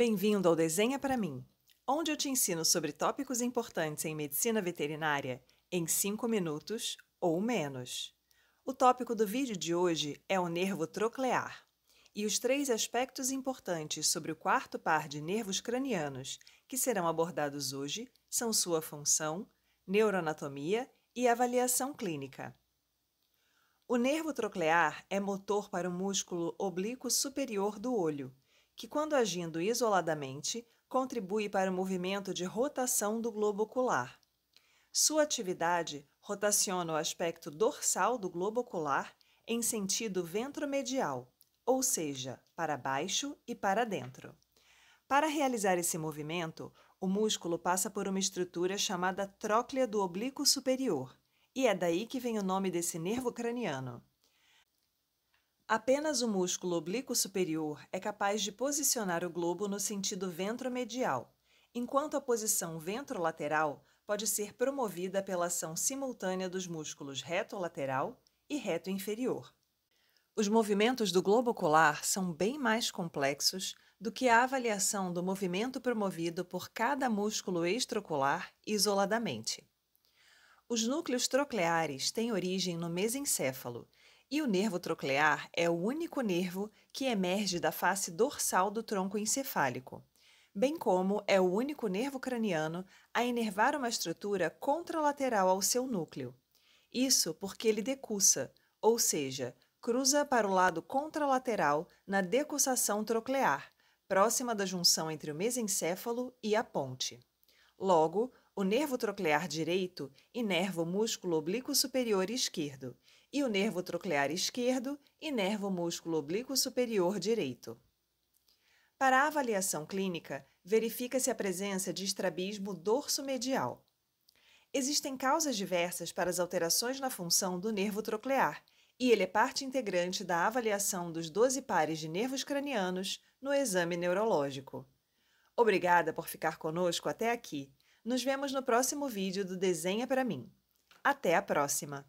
Bem-vindo ao Desenha para mim, onde eu te ensino sobre tópicos importantes em medicina veterinária em 5 minutos ou menos. O tópico do vídeo de hoje é o nervo troclear e os três aspectos importantes sobre o quarto par de nervos cranianos que serão abordados hoje são sua função, neuroanatomia e avaliação clínica. O nervo troclear é motor para o músculo oblíquo superior do olho que, quando agindo isoladamente, contribui para o movimento de rotação do globo ocular. Sua atividade rotaciona o aspecto dorsal do globo ocular em sentido ventromedial, ou seja, para baixo e para dentro. Para realizar esse movimento, o músculo passa por uma estrutura chamada tróclea do oblíquo superior, e é daí que vem o nome desse nervo craniano. Apenas o músculo oblíquo superior é capaz de posicionar o globo no sentido ventromedial, enquanto a posição ventrolateral pode ser promovida pela ação simultânea dos músculos reto lateral e reto inferior. Os movimentos do globo ocular são bem mais complexos do que a avaliação do movimento promovido por cada músculo extraocular isoladamente. Os núcleos trocleares têm origem no mesencéfalo e o nervo troclear é o único nervo que emerge da face dorsal do tronco encefálico, bem como é o único nervo craniano a inervar uma estrutura contralateral ao seu núcleo. Isso porque ele decussa, ou seja, cruza para o lado contralateral na decussação troclear, próxima da junção entre o mesencéfalo e a ponte. Logo, o nervo troclear direito inerva o músculo oblíquo superior esquerdo e o nervo troclear esquerdo inerva o músculo oblíquo superior direito. Para a avaliação clínica, verifica-se a presença de estrabismo dorso-medial. Existem causas diversas para as alterações na função do nervo troclear, e ele é parte integrante da avaliação dos 12 pares de nervos cranianos no exame neurológico. Obrigada por ficar conosco até aqui. Nos vemos no próximo vídeo do Desenha para mim. Até a próxima!